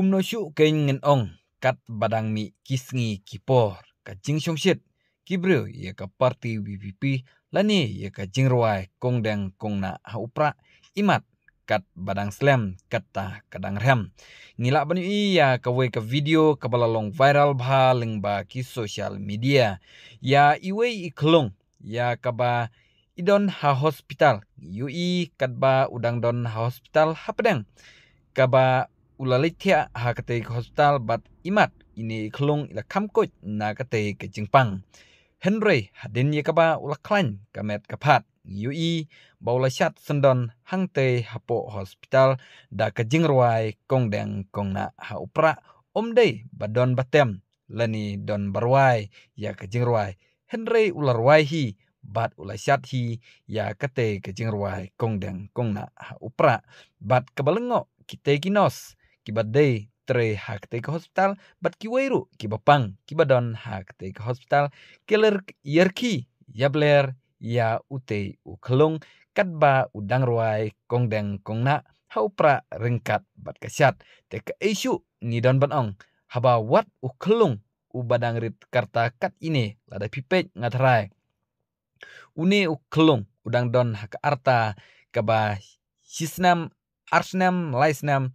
kumno shu keng ngen ong kat badang mi kisngi kipor ka jing shit kibru ye ka parti BPP lani ye ka ruai, kong deng kong na upra imat kat badang slam kata kadang rem ngila banyu iya ka we ka video ka balalong viral bha lengba ki social media ya iwe iklong ya ka ba idon ha hospital ui kat ba udang don ha hospital hapedang ka ba ulalitia hakate hospital bat imat ini kelung ila kamkot na kate ke jingpang henry den ye kaba ula klan kamet kapat yui baula syat sendon hangte hapo hospital da ke jingruai kong deng kong na ha upra omde badon batem lani don barwai ya ke jingruai henry ularwai hi bat ulasat hi ya kate ke jingruai kong deng kong na ha upra bat kebalengo kite kinos kiba dei tre hakte ke hospital bat ki wairu kiba pang kiba don hakte ke hospital keler yerki yabler ya ute ukelung katba udang ruai kongdeng kongna hau pra ringkat bat kasiat teka isu ni don banong haba wat u ubadang rit karta kat ini lada pipet ngatrai une ukelung udang don hak arta kaba sisnam arsnam laisnam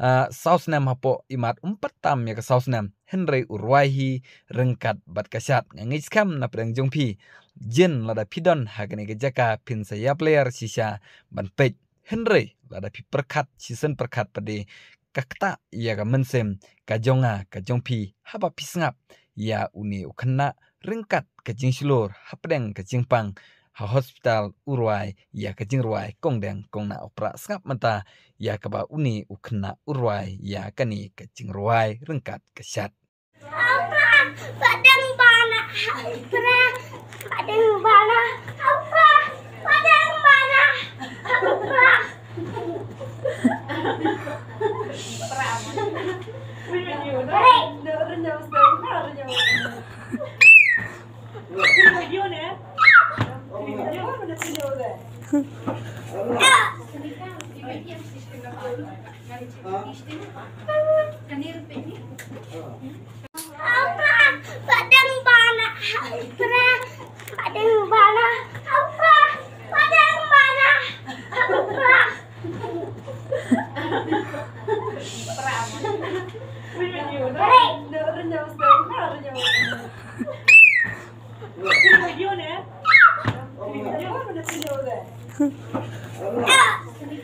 Eh, sausnam hapo imat umpetam ya ke sausnam henry urwahi rengkat bat kasyat yang na pedang jongpi jen lada pidon hagane ke jaka pin saya player sisa ban pek henry lada pi perkat season perkat pada kakta ya ke mensem kajonga kajongpi haba pisngap ya uni ukena rengkat kajing silur hapdeng kajing pang ha hospital urwai ya kajing ruai kong deng kong na opra skap mata ya kaba uni ukna urwai ya kani kajing ruai rengkat kesat apa padang bana apa padang bana apa padang bana apa Hey! Apa? Padang Padang Apa? Padang Apa? Kan